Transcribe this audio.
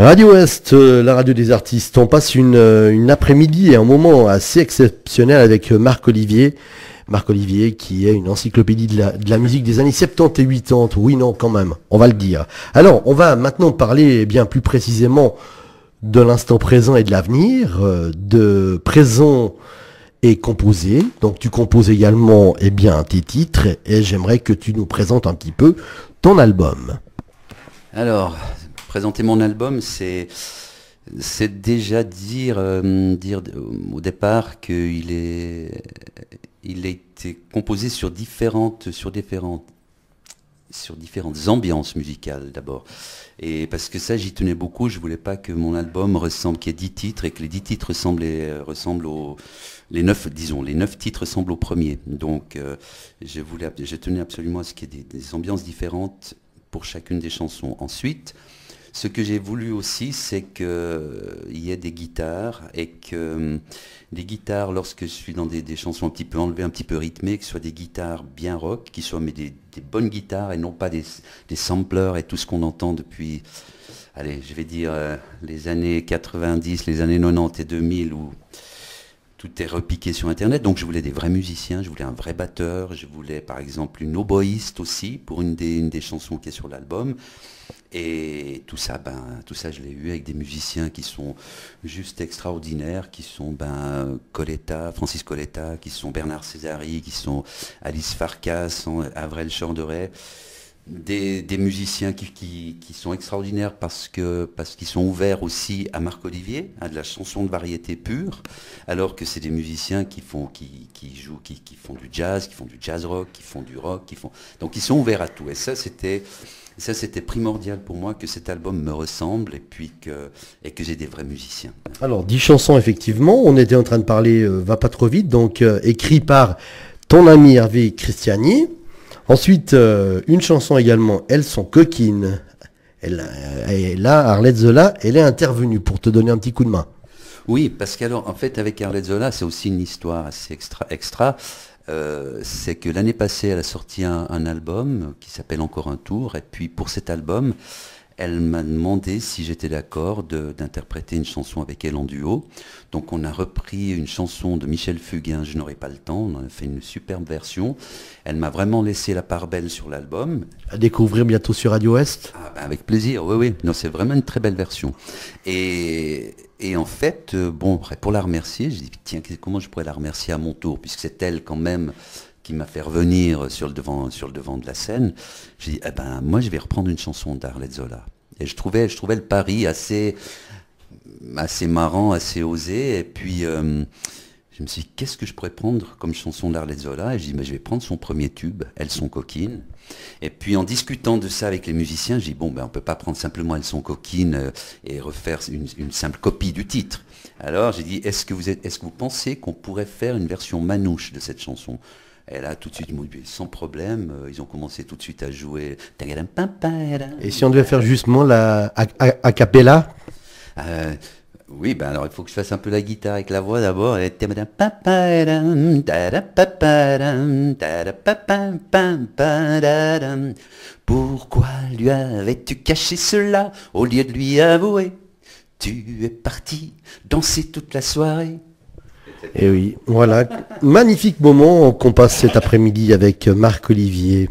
Radio Ouest, euh, la radio des artistes. On passe euh, une, après-midi et un moment assez exceptionnel avec euh, Marc Olivier. Marc Olivier qui est une encyclopédie de la, musique des années 70 et 80. Oui, non, quand même, on va le dire. Alors, on va maintenant parler eh bien plus précisément de l'instant présent et de l'avenir, de présent et composé. Donc, tu composes également eh bien tes titres et j'aimerais que tu nous présentes un petit peu ton album. Alors, présenter mon album, c'est déjà dire, euh, dire euh, au départ qu'il est, il a été composé sur différentes, sur différentes, sur différentes ambiances musicales d'abord. Et parce que ça, j'y tenais beaucoup. Je voulais pas que mon album ressemble, qu'il y ait dix titres et que les dix titres ressemblent, euh, ressemblent aux, les neuf, disons, les neuf titres ressemblent au premier. Donc, je voulais, tenais absolument à ce qu'il y ait des ambiances différentes pour chacune des chansons. Ensuite, ce que j'ai voulu aussi, c'est qu'il euh, y ait des guitares et que euh, les guitares, lorsque je suis dans des, chansons un petit peu enlevées, un petit peu rythmées, que ce soit des guitares bien rock, qui soient mais des, bonnes guitares et non pas des, samplers et tout ce qu'on entend depuis, allez, je vais dire, euh, les années 90, les années 90 et 2000 où tout est repiqué sur Internet. Donc je voulais des vrais musiciens, je voulais un vrai batteur, je voulais par exemple une oboïste aussi pour une des chansons qui est sur l'album. Et tout ça, ben, tout ça, je l'ai eu avec des musiciens qui sont juste extraordinaires, qui sont ben, Coletta, Francis Coletta, qui sont Bernard Césari, qui sont Alice Farkas, Avrel Chanderet des, musiciens qui, sont extraordinaires parce parce qu'ils sont ouverts aussi à Marc Olivier, à de la chanson de variété pure, alors que c'est des musiciens qui font qui, jouent qui, font du jazz, qui font du jazz rock, qui font du rock, qui donc ils sont ouverts à tout. Et ça c'était ça c'était primordial pour moi que cet album me ressemble et puis que et que j'ai des vrais musiciens. Alors dix chansons effectivement, on était en train de parler euh, va pas trop vite donc euh, écrit par ton ami Hervé Christiani Ensuite, euh, une chanson également, Elles sont coquines. Elle, et euh, là, Arlette Zola, elle est intervenue pour te donner un petit coup de main. Oui, parce qu'alors, en fait, avec Arlette Zola, c'est aussi une histoire assez extra. Euh, c'est que l'année passée, elle a sorti un, un album qui s'appelle Encore un tour. Et puis, pour cet album, elle m'a demandé si j'étais d'accord d'interpréter une chanson avec elle en duo. Donc on a repris une chanson de Michel Fugain, Je n'aurai pas le temps, on en a fait une superbe version. Elle m'a vraiment laissé la part belle sur l'album. À découvrir bientôt sur Radio Est ah, ben, Avec plaisir, oui, oui. Non, c'est vraiment une très belle version. Et, en fait, euh, bon, pour la remercier, je dis, tiens, comment je pourrais la remercier à mon tour, puisque c'est elle quand même qui m'a fait revenir sur le devant, sur le devant de la scène, j'ai dit, eh ben, moi, je vais reprendre une chanson d'Arlette Zola. Et je trouvais, je trouvais le pari assez, assez marrant, assez osé. Et puis, euh, je me suis dit, qu'est-ce que je pourrais prendre comme chanson d'Arlette Zola Et j'ai dit, mais je vais prendre son premier tube, Elles sont coquines. Et puis en discutant de ça avec les musiciens, j'ai dit, bon, ben, on ne peut pas prendre simplement Elles sont coquines euh, et refaire une, une simple copie du titre. Alors j'ai dit, est-ce que, vous est-ce que vous pensez qu'on pourrait faire une version manouche de cette chanson et là, tout de suite, sans problème, euh, ils ont commencé tout de suite à jouer. Et si on devait faire justement la a, euh, oui, ben alors il faut que je fasse un peu la guitare avec la voix d'abord. Pourquoi lui avais-tu caché cela au lieu de lui avouer Tu es parti danser toute la soirée et eh oui, voilà. Magnifique moment qu'on passe cet après-midi avec Marc Olivier.